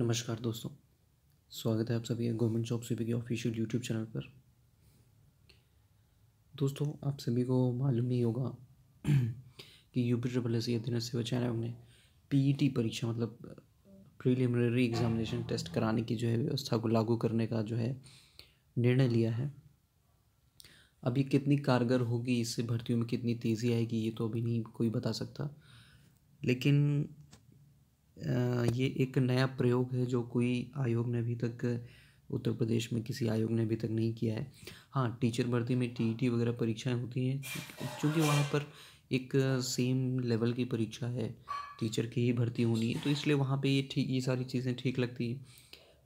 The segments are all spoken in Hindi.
नमस्कार दोस्तों स्वागत है आप सभी गवर्नमेंट जॉब सेवी के ऑफिशियल यूट्यूब चैनल पर दोस्तों आप सभी को मालूम ही होगा कि U P triple S C दिनत सेवा चैनल ने पीईटी परीक्षा मतलब प्रीलिमिनरी एग्जामिनेशन टेस्ट कराने की जो है व्यवस्था को लागू करने का जो है निर्णय लिया है अभी कितनी कारगर होगी इससे भर्तियों में कितनी तेज़ी आएगी ये तो अभी नहीं कोई बता सकता लेकिन ये एक नया प्रयोग है जो कोई आयोग ने अभी तक उत्तर प्रदेश में किसी आयोग ने अभी तक नहीं किया है हाँ टीचर भर्ती में टी टी वगैरह परीक्षाएं होती हैं क्योंकि वहाँ पर एक सेम लेवल की परीक्षा है टीचर की ही भर्ती होनी है तो इसलिए वहाँ पे ये ठीक ये सारी चीज़ें ठीक लगती हैं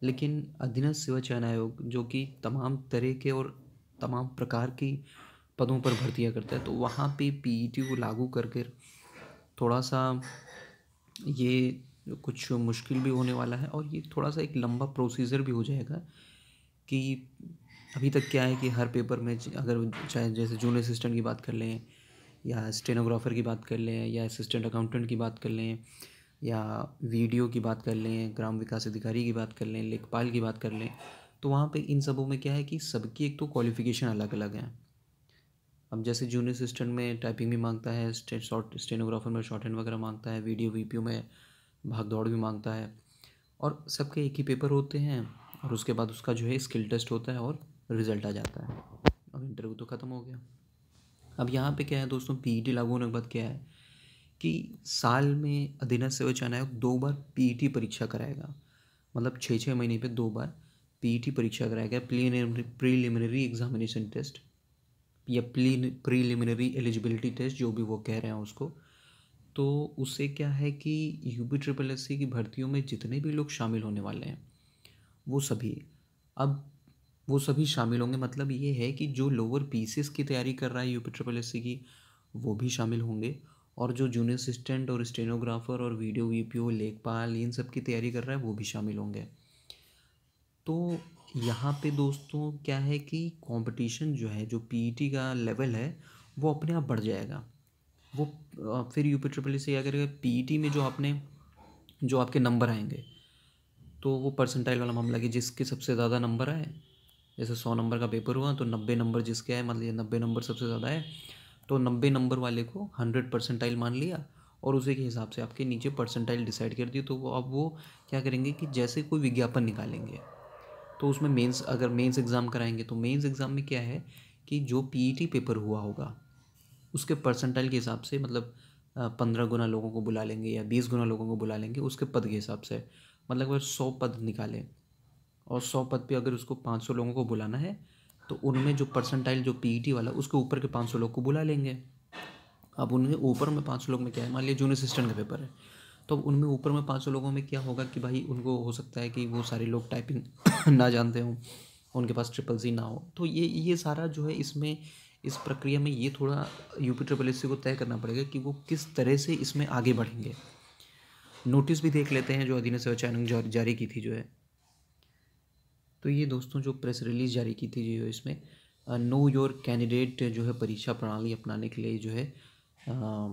लेकिन अधीनस्थ सेवा चयन आयोग जो कि तमाम तरह के और तमाम प्रकार की पदों पर भर्तियाँ करता है तो वहाँ पे पीईटी को लागू करके थोड़ा सा ये जो कुछ मुश्किल भी होने वाला है और ये थोड़ा सा एक लंबा प्रोसीजर भी हो जाएगा कि अभी तक क्या है कि हर पेपर में अगर चाहे जैसे जूनियर असिस्टेंट की बात कर लें या स्टेनोग्राफर की बात कर लें या असिस्टेंट अकाउंटेंट की बात कर लें या वीडियो की बात कर लें ग्राम विकास अधिकारी की बात कर लें लेखपाल की बात कर लें तो वहाँ पे इन सबों में क्या है कि सबकी एक तो क्वालिफ़िकेशन अलग अलग है अब जैसे जूनियर असिस्टेंट में टाइपिंग भी मांगता है शॉर्ट स्टेनोग्राफर में शॉर्ट हैंड वगैरह मांगता है वीडियो वीपीओ में भाग दौड़ भी मांगता है और सबके एक ही पेपर होते हैं और उसके बाद उसका जो है स्किल टेस्ट होता है और रिजल्ट आ जाता है अब इंटरव्यू तो ख़त्म हो गया अब यहाँ पे क्या है दोस्तों पीटी e लागू होने के बाद क्या है कि साल में अधीनस्थ सेवचयन आयोग दो बार पीटी e परीक्षा कराएगा मतलब छः छः महीने पे दो बार पीटी e परीक्षा कराएगा प्रीलिमिनरी प्रीलिमिनरी एग्जामिनेशन टेस्ट या प्रीलिमिनरी एलिजिबिलिटी टेस्ट जो भी वो कह रहे हैं उसको तो उससे क्या है कि U P triple S C की भर्तियों में जितने भी लोग शामिल होने वाले हैं वो सभी अब वो सभी शामिल होंगे मतलब ये है कि जो लोअर एस की तैयारी कर रहा है U P triple S C की वो भी शामिल होंगे और जो जूनियर असिस्टेंट और स्टेनोग्राफर और वीडियो वी पी ओ लेखपाल इन सब की तैयारी कर रहा है वो भी शामिल होंगे तो यहाँ पे दोस्तों क्या है कि कंपटीशन जो है जो पीईटी e का लेवल है वो अपने आप बढ़ जाएगा वो फिर यू पी ट्रिपल ई से क्या करेगा पी e में जो आपने जो आपके नंबर आएंगे तो वो परसेंटाइल वाला मामला कि जिसके सबसे ज़्यादा नंबर आए जैसे सौ नंबर का पेपर हुआ तो नब्बे नंबर जिसके आए मान मतलब लीजिए नब्बे नंबर सबसे ज़्यादा है तो नब्बे नंबर वाले को हंड्रेड परसेंटाइल मान लिया और उसी के हिसाब से आपके नीचे परसेंटाइल डिसाइड कर दिए तो वो अब वो क्या करेंगे कि जैसे कोई विज्ञापन निकालेंगे तो उसमें मेंस अगर मेंस एग्ज़ाम कराएंगे तो मेंस एग्ज़ाम में क्या है कि जो पीईटी पेपर e हुआ होगा उसके परसेंटाइल के हिसाब से मतलब पंद्रह गुना लोगों को बुला लेंगे या बीस गुना लोगों को बुला लेंगे उसके पद के हिसाब से मतलब अगर सौ पद निकालें और सौ पद पे अगर उसको पाँच सौ लोगों को बुलाना है तो उनमें जो परसेंटाइल जो पीईटी e वाला उसके ऊपर के पाँच सौ लोग को बुला लेंगे अब उनके ऊपर में पाँच सौ लोग में क्या है मान लीजिए जूनियर असिस्टेंट का पेपर है तो उनमें ऊपर में पाँच सौ लोगों में क्या होगा कि भाई उनको हो सकता है कि वो सारे लोग टाइपिंग ना जानते हों उनके पास ट्रिपल सी ना हो तो ये ये सारा जो है इसमें इस प्रक्रिया में ये थोड़ा यूपी ट्रिपल एस को तय करना पड़ेगा कि वो किस तरह से इसमें आगे बढ़ेंगे नोटिस भी देख लेते हैं जो अधीन सेवा चैनल जारी की थी जो है तो ये दोस्तों जो प्रेस रिलीज जारी की थी जो इसमें नो योर कैंडिडेट जो है परीक्षा प्रणाली अपनाने के लिए जो है आ,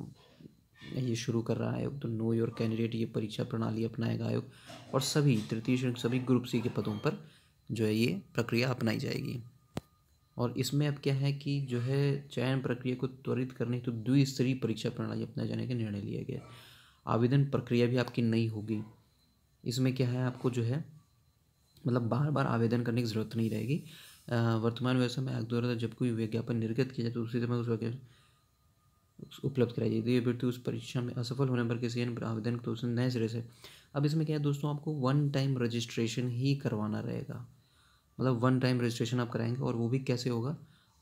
ये शुरू कर रहा है आयोग तो नो योर कैंडिडेट ये परीक्षा प्रणाली अपनाएगा आयोग और सभी तृतीय सभी ग्रुप सी के पदों पर जो है ये प्रक्रिया अपनाई जाएगी और इसमें अब क्या है कि जो है चयन प्रक्रिया को त्वरित करने हेतु तो द्विस्तरीय परीक्षा प्रणाली अपनाए जाने का निर्णय लिया गया आवेदन प्रक्रिया भी आपकी नई होगी इसमें क्या है आपको जो है मतलब बार बार आवेदन करने की ज़रूरत नहीं रहेगी वर्तमान व्यवसाय में आगे द्वारा जब कोई विज्ञापन निर्गत किया जाए तो उसी समय उस उपलब्ध कराई जाती है व्यक्ति उस परीक्षा में असफल होने पर किसी अन्य आवेदन तो उसने नए सिरे से अब इसमें क्या है दोस्तों आपको वन टाइम रजिस्ट्रेशन ही करवाना रहेगा मतलब वन टाइम रजिस्ट्रेशन आप कराएंगे और वो भी कैसे होगा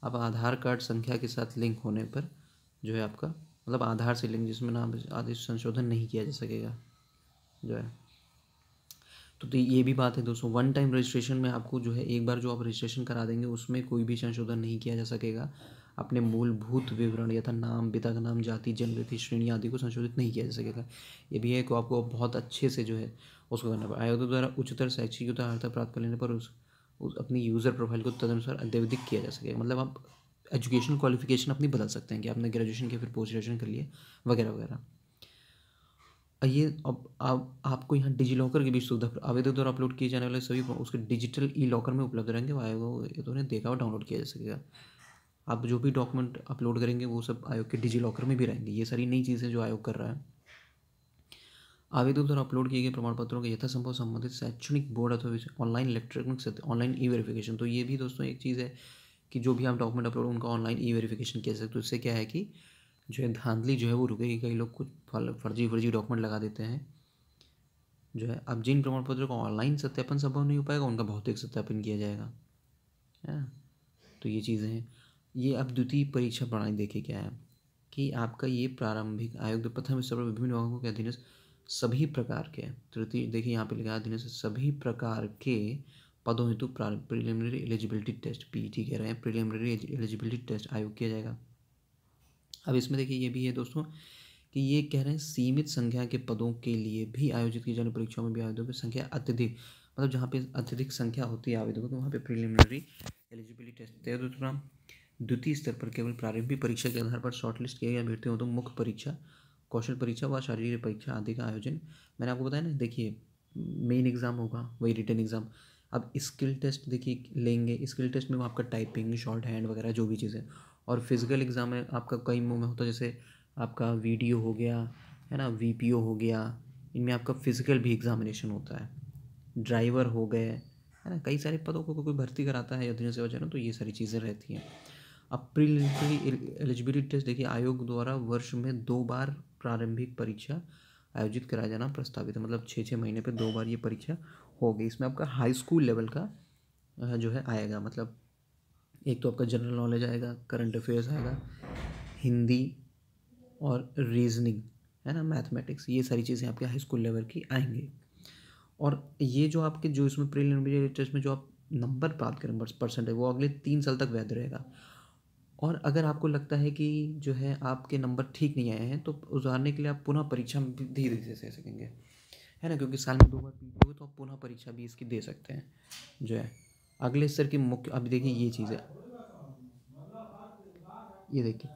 आप आधार कार्ड संख्या के साथ लिंक होने पर जो है आपका मतलब आधार से लिंक जिसमें नाम आदेश संशोधन नहीं किया जा सकेगा जो है तो, तो ये भी बात है दोस्तों वन टाइम रजिस्ट्रेशन में आपको जो है एक बार जो आप रजिस्ट्रेशन करा देंगे उसमें कोई भी संशोधन नहीं किया जा सकेगा अपने मूलभूत विवरण यथा नाम पिता का नाम जाति जन्म श्रेणी आदि को संशोधित नहीं किया जा सकेगा ये भी है कि आपको बहुत अच्छे से जो है उसको करना पड़ेगा आयोग द्वारा उच्चतर शैक्षिक योग्यता प्राप्त कर लेने पर उस उस अपनी यूज़र प्रोफाइल को तदनुसार अद्यवधिक किया जा सके मतलब आप एजुकेशन क्वालिफिकेशन अपनी बदल सकते हैं कि आपने ग्रेजुएशन किया फिर पोस्ट ग्रेजुएशन कर लिया वगैरह वगैरह ये अब आप आपको यहाँ डिजी लॉकर की भी सुविधा आवेदक द्वारा अपलोड किए जाने वाले सभी उसके डिजिटल ई लॉकर में उपलब्ध रहेंगे आयोग तो उन्हें देखा और डाउनलोड किया जा सकेगा आप जो भी डॉक्यूमेंट अपलोड करेंगे वो सब आयोग के डिजी लॉकर में भी रहेंगे ये सारी नई चीज़ें जो आयोग कर रहा है आवेदक द्वारा अपलोड किए गए प्रमाण पत्रों के यथासंभव संबंधित शैक्षणिक बोर्ड अथवा ऑनलाइन इलेक्ट्रॉनिक सत्य ऑनलाइन ई वेरिफिकेशन तो ये भी दोस्तों एक चीज़ है कि जो भी आप डॉक्यूमेंट अपलोड उनका ऑनलाइन ई वेरिफिकेशन किया सकते तो इससे क्या है कि जो है धांधली जो है वो रुकेगी कई लोग कुछ फर्जी फर्जी डॉक्यूमेंट लगा देते हैं जो है अब जिन प्रमाण पत्रों का ऑनलाइन सत्यापन संभव नहीं हो पाएगा उनका भौतिक सत्यापन किया जाएगा है हाँ, तो ये चीज़ें हैं ये अब द्वितीय परीक्षा प्रणाली देखिए क्या है कि आपका ये प्रारंभिक आयोग प्रथम स्तर पर विभिन्न विभागों के अधीनस्थ सभी प्रकार के तृतीय देखिए यहाँ पे लिखा है से सभी प्रकार के पदों हेतु प्रीलिमिनरी एलिजिबिलिटी टेस्ट पीईटी कह रहे हैं प्रीलिमिनरी एलिजिबिलिटी टेस्ट आयोग किया जाएगा अब इसमें देखिए ये भी है दोस्तों कि ये कह रहे हैं सीमित संख्या के पदों के लिए भी आयोजित की जाने परीक्षाओं में भी आवेदकों की संख्या अत्यधिक मतलब जहाँ पे अत्यधिक संख्या होती है आवेदकों की वहाँ पे प्रीलिमिनरी एलिजिबिलिटी टेस्ट तय दूसरा द्वितीय स्तर पर केवल प्रारंभिक परीक्षा के आधार पर शॉर्टलिस्ट किया गया अभ्यर्थियों तो मुख्य परीक्षा कौशल परीक्षा व शारीरिक परीक्षा आदि का आयोजन मैंने आपको बताया ना देखिए मेन एग्ज़ाम होगा वही रिटर्न एग्ज़ाम अब स्किल टेस्ट देखिए लेंगे स्किल टेस्ट में वो आपका टाइपिंग शॉर्ट हैंड वगैरह जो भी चीज़ें और फिजिकल एग्ज़ाम में आपका कई मुँह में होता है जैसे आपका वीडियो हो गया है ना वी हो गया इनमें आपका फिजिकल भी एग्जामिनेशन होता है ड्राइवर हो गए है ना कई सारे पदों को कोई भर्ती कराता है या से सेवा तो ये सारी चीज़ें रहती हैं अब प्रीलिमिनरी एलिजिबिलिटी टेस्ट देखिए आयोग द्वारा वर्ष में दो बार प्रारंभिक परीक्षा आयोजित कराया जाना प्रस्तावित है मतलब छः छः महीने पे दो बार ये परीक्षा होगी इसमें आपका हाई स्कूल लेवल का जो है आएगा मतलब एक तो आपका जनरल नॉलेज आएगा करंट अफेयर्स आएगा हिंदी और रीजनिंग है ना मैथमेटिक्स ये सारी चीज़ें आपके हाई स्कूल लेवल की आएंगे और ये जो आपके जो इसमें प्रिलिमिनरी टेस्ट में जो आप नंबर प्राप्त करें परसेंट है वो अगले तीन साल तक वैध रहेगा और अगर आपको लगता है कि जो है आपके नंबर ठीक नहीं आए हैं तो उजारने के लिए आप पुनः परीक्षा धीरे धीरे दे सकेंगे है ना क्योंकि साल में दो बार पी हुए तो आप पुनः परीक्षा भी इसकी दे सकते हैं जो है अगले स्तर की मुख्य अब देखिए ये चीज़ है ये देखिए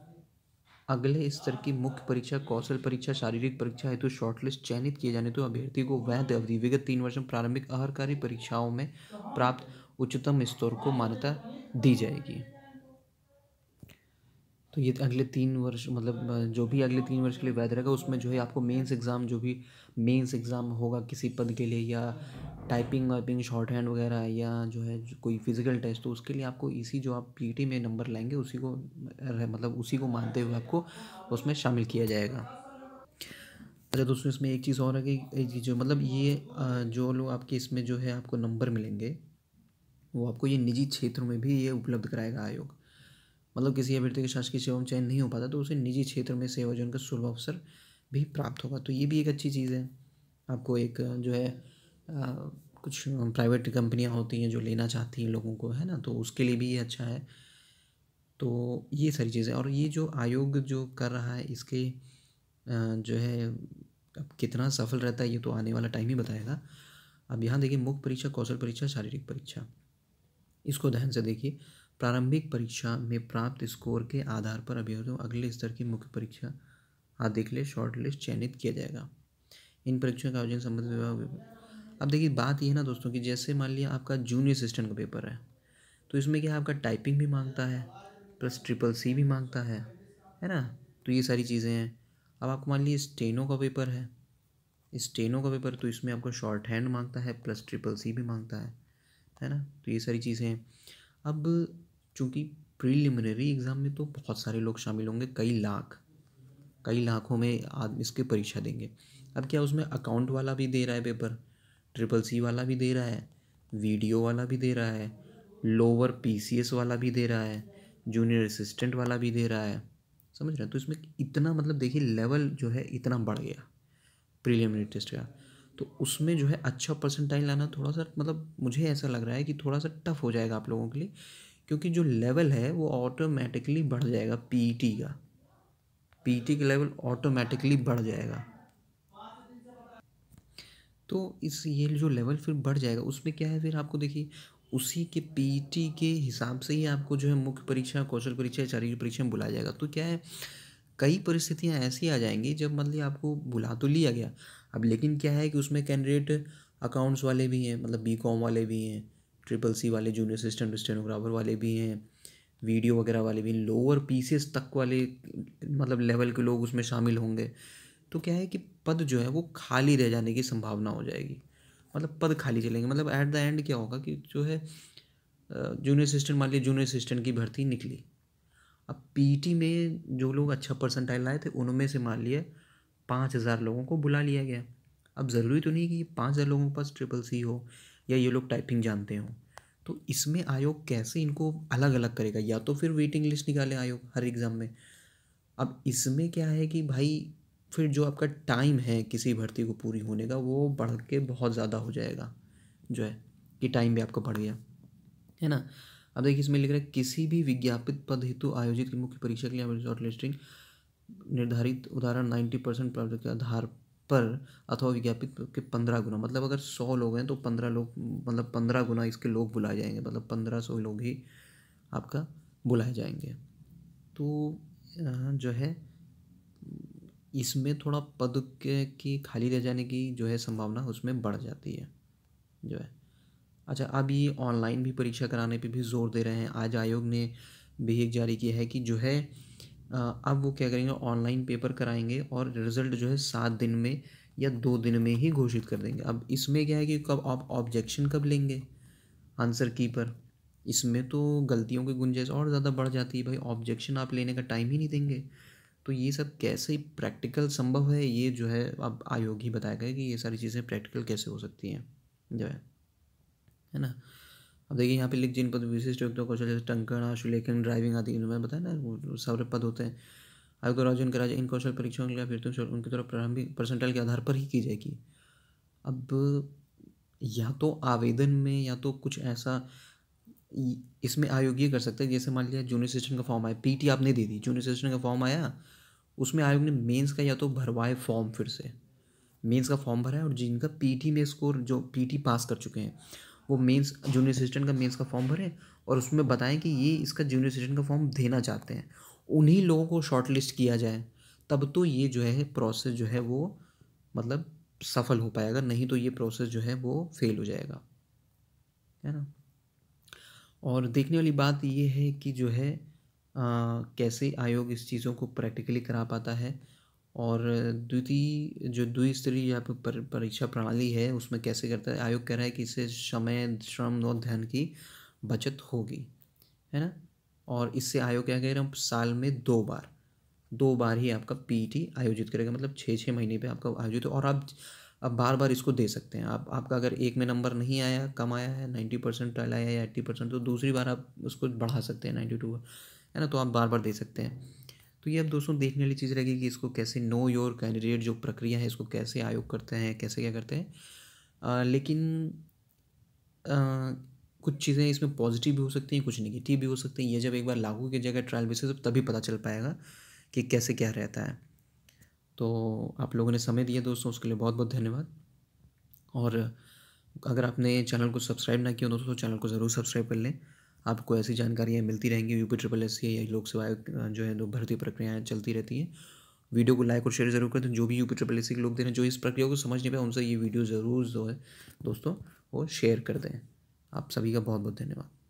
अगले स्तर की मुख्य परीक्षा कौशल परीक्षा शारीरिक परीक्षा हेतु तो शॉर्टलिस्ट चयनित किए जाने तो अभ्यर्थी को वैध अवधि विगत तीन वर्ष में प्रारंभिक अहरकारी परीक्षाओं में प्राप्त उच्चतम स्तर को मान्यता दी जाएगी तो ये अगले तीन वर्ष मतलब जो भी अगले तीन वर्ष के लिए वैध रहेगा उसमें जो है आपको मेंस एग्ज़ाम जो भी मेंस एग्ज़ाम होगा किसी पद के लिए या टाइपिंग वाइपिंग शॉर्ट हैंड वगैरह या जो है कोई फिज़िकल टेस्ट तो उसके लिए आपको इसी जो आप पीटी में नंबर लाएंगे उसी को मतलब उसी को मानते हुए आपको उसमें शामिल किया जाएगा अच्छा दोस्तों इसमें एक चीज़ और है कि जो मतलब ये जो लोग आपके इसमें जो है आपको नंबर मिलेंगे वो आपको ये निजी क्षेत्रों में भी ये उपलब्ध कराएगा आयोग मतलब किसी अभ्यर्थी के शासकीय सेवा में चयन नहीं हो पाता तो उसे निजी क्षेत्र में सेवा जो उनका सुलभ अवसर भी प्राप्त होगा तो ये भी एक अच्छी चीज़ है आपको एक जो है आ, कुछ प्राइवेट कंपनियां होती हैं जो लेना चाहती हैं लोगों को है ना तो उसके लिए भी ये अच्छा है तो ये सारी चीज़ें और ये जो आयोग जो कर रहा है इसके जो है अब कितना सफल रहता है ये तो आने वाला टाइम ही बताएगा अब यहाँ देखिए मुख्य परीक्षा कौशल परीक्षा शारीरिक परीक्षा इसको ध्यान से देखिए प्रारंभिक परीक्षा में प्राप्त स्कोर के आधार पर अभ्यर्थियों अगले स्तर की मुख्य परीक्षा आदि के लिए शॉर्ट लिस्ट चयनित किया जाएगा इन परीक्षाओं का आयोजन संबंधित विभाग अब देखिए बात यह है ना दोस्तों कि जैसे मान लिया आपका जूनियर असिस्टेंट का पेपर है तो इसमें क्या आपका टाइपिंग भी मांगता है प्लस ट्रिपल सी भी मांगता है है ना तो ये सारी चीज़ें हैं अब आपको मान लीजिए स्टेनो का पेपर है स्टेनो का पेपर तो इसमें आपको शॉर्ट हैंड मांगता है प्लस ट्रिपल सी भी मांगता है है ना तो ये सारी चीज़ें हैं अब चूँकि प्रीलिमिनरी एग्ज़ाम में तो बहुत सारे लोग शामिल होंगे कई लाख कई लाखों में आदमी इसके परीक्षा देंगे अब क्या उसमें अकाउंट वाला भी दे रहा है पेपर ट्रिपल सी वाला भी दे रहा है वीडियो वाला भी दे रहा है लोअर पीसीएस वाला भी दे रहा है जूनियर असिस्टेंट वाला भी दे रहा है समझ रहे हैं तो इसमें इतना मतलब देखिए लेवल जो है इतना बढ़ गया प्रीलिमिनरी टेस्ट का तो उसमें जो है अच्छा परसेंटाइल लाना थोड़ा सा मतलब मुझे ऐसा लग रहा है कि थोड़ा सा टफ हो जाएगा आप लोगों के लिए क्योंकि जो लेवल है वो ऑटोमेटिकली बढ़ जाएगा पी e का टी का लेवल ऑटोमेटिकली बढ़ जाएगा तो इस ये जो लेवल फिर बढ़ जाएगा उसमें क्या है फिर आपको देखिए उसी के पीईटी e के हिसाब से ही आपको जो है मुख्य परीक्षा कौशल परीक्षा शारीरिक परीक्षा में बुलाया जाएगा तो क्या है कई परिस्थितियाँ ऐसी आ जाएंगी जब मतलब आपको बुला तो लिया गया अब लेकिन क्या है कि उसमें कैंडिडेट अकाउंट्स वाले भी हैं मतलब बी कॉम वाले भी हैं ट्रिपल सी वाले जूनियर असिस्टेंट स्टेनोग्राफर वाले भी हैं वीडियो वगैरह वाले भी लोअर पीसेस तक वाले मतलब लेवल के लोग उसमें शामिल होंगे तो क्या है कि पद जो है वो खाली रह जाने की संभावना हो जाएगी मतलब पद खाली चलेंगे मतलब एट द एंड क्या होगा कि जो है जूनियर असिस्टेंट मान लीजिए जूनियर असिस्टेंट की भर्ती निकली अब पीटी e में जो लोग अच्छा परसेंटाइल लाए थे उनमें से मान लिया पाँच हज़ार लोगों को बुला लिया गया अब ज़रूरी तो नहीं कि पाँच हज़ार लोगों के पास ट्रिपल सी हो या ये लोग टाइपिंग जानते हों तो इसमें आयोग कैसे इनको अलग अलग करेगा या तो फिर वेटिंग लिस्ट निकाले आयोग हर एग्ज़ाम में अब इसमें क्या है कि भाई फिर जो आपका टाइम है किसी भर्ती को पूरी होने का वो बढ़ के बहुत ज़्यादा हो जाएगा जो है कि टाइम भी आपका बढ़ गया है ना अब देखिए इसमें लिख रहा है किसी भी विज्ञापित पद हेतु आयोजित मुख्य परीक्षा के लिए रिजॉर्ट लिस्टिंग निर्धारित उदाहरण नाइन्टी परसेंट प्राप्त के आधार पर अथवा विज्ञापित के पंद्रह गुना मतलब अगर सौ लोग हैं तो पंद्रह लोग मतलब पंद्रह गुना इसके लोग बुलाए जाएंगे मतलब पंद्रह सौ लोग ही आपका बुलाए जाएंगे तो जो है इसमें थोड़ा पद के की खाली रह जाने की जो है संभावना उसमें बढ़ जाती है जो है अच्छा अब ये ऑनलाइन भी परीक्षा कराने पे भी जोर दे रहे हैं आज आयोग ने भी एक जारी किया है कि जो है अब वो क्या करेंगे ऑनलाइन पेपर कराएंगे और रिजल्ट जो है सात दिन में या दो दिन में ही घोषित कर देंगे अब इसमें क्या है कि कब आप ऑब्जेक्शन कब लेंगे आंसर की पर इसमें तो गलतियों की गुंजाइश और ज़्यादा बढ़ जाती है भाई ऑब्जेक्शन आप लेने का टाइम ही नहीं देंगे तो ये सब कैसे प्रैक्टिकल संभव है ये जो है अब आयोग ही बताया गया कि ये सारी चीज़ें प्रैक्टिकल कैसे हो सकती हैं जो है है ना अब देखिए यहाँ पे लिख जिन पद विशिष्ट व्यक्तियों कौशल जैसे टंकण आशुलेखन ड्राइविंग आदि इनमें बताया ना वो सारे पद होते हैं आपको राज्य उनके राज्य इन कौशल परीक्षाओं के लिए फिर तुम उनके तरफ प्रारंभिक परसेंटाइल के आधार पर ही की जाएगी अब या तो आवेदन में या तो कुछ ऐसा इसमें आयोग ये कर सकते हैं जैसे मान लिया जूनियर असिस्टेंट का फॉर्म आया पी आपने दे दी जूनियर असिस्टेंट का फॉर्म आया उसमें आयोग ने मेंस का या तो भरवाए फॉर्म फिर से मेंस का फॉर्म भरा है और जिनका पीटी में स्कोर जो पीटी पास कर चुके हैं वो मेंस जूनियर असिस्टेंट का मेंस का फॉर्म भरें और उसमें बताएं कि ये इसका जूनियर असिस्टेंट का फॉर्म देना चाहते हैं उन्हीं लोगों को शॉर्ट लिस्ट किया जाए तब तो ये जो है प्रोसेस जो है वो मतलब सफल हो पाएगा नहीं तो ये प्रोसेस जो है वो फेल हो जाएगा है ना और देखने वाली बात ये है कि जो है आ, कैसे आयोग इस चीज़ों को प्रैक्टिकली करा पाता है और द्वितीय जो द्विस्तरीय यहाँ पर परीक्षा प्रणाली है उसमें कैसे करता है आयोग कह रहा है कि इससे समय श्रम और धन की बचत होगी है ना और इससे आयोग क्या कह रहे हैं साल में दो बार दो बार ही आपका पीटी आयोजित करेगा मतलब छः छः महीने पे आपका आयोजित और आप अब बार बार इसको दे सकते हैं आप आपका अगर एक में नंबर नहीं आया कम आया है नाइन्टी परसेंट आया या एट्टी परसेंट तो दूसरी बार आप उसको बढ़ा सकते हैं नाइन्टी टू है ना तो आप बार बार दे सकते हैं तो ये अब दोस्तों देखने वाली चीज़ रहेगी कि इसको कैसे नो योर कैंडिडेट जो प्रक्रिया है इसको कैसे आयोग करते हैं कैसे क्या करते हैं लेकिन आ, कुछ चीज़ें इसमें पॉजिटिव भी हो सकती हैं कुछ निगेटिव भी हो सकती हैं ये जब एक बार लागू की जाएगा ट्रायल बेसिस तभी पता चल पाएगा कि कैसे क्या रहता है तो आप लोगों ने समय दिया दोस्तों उसके लिए बहुत बहुत धन्यवाद और अगर आपने चैनल को सब्सक्राइब ना किया दोस्तों चैनल को ज़रूर सब्सक्राइब कर लें आपको ऐसी जानकारियाँ मिलती रहेंगी यूपी ट्रिपल एस या लोक सेवा जो है भर्ती प्रक्रियाएँ चलती रहती हैं वीडियो को लाइक और शेयर जरूर करें तो जो भी यूपी ट्रिपल एस के लोग देने जो इस प्रक्रिया को समझ नहीं पाए उनसे ये वीडियो ज़रूर जो है दोस्तों वो शेयर कर दें आप सभी का बहुत बहुत धन्यवाद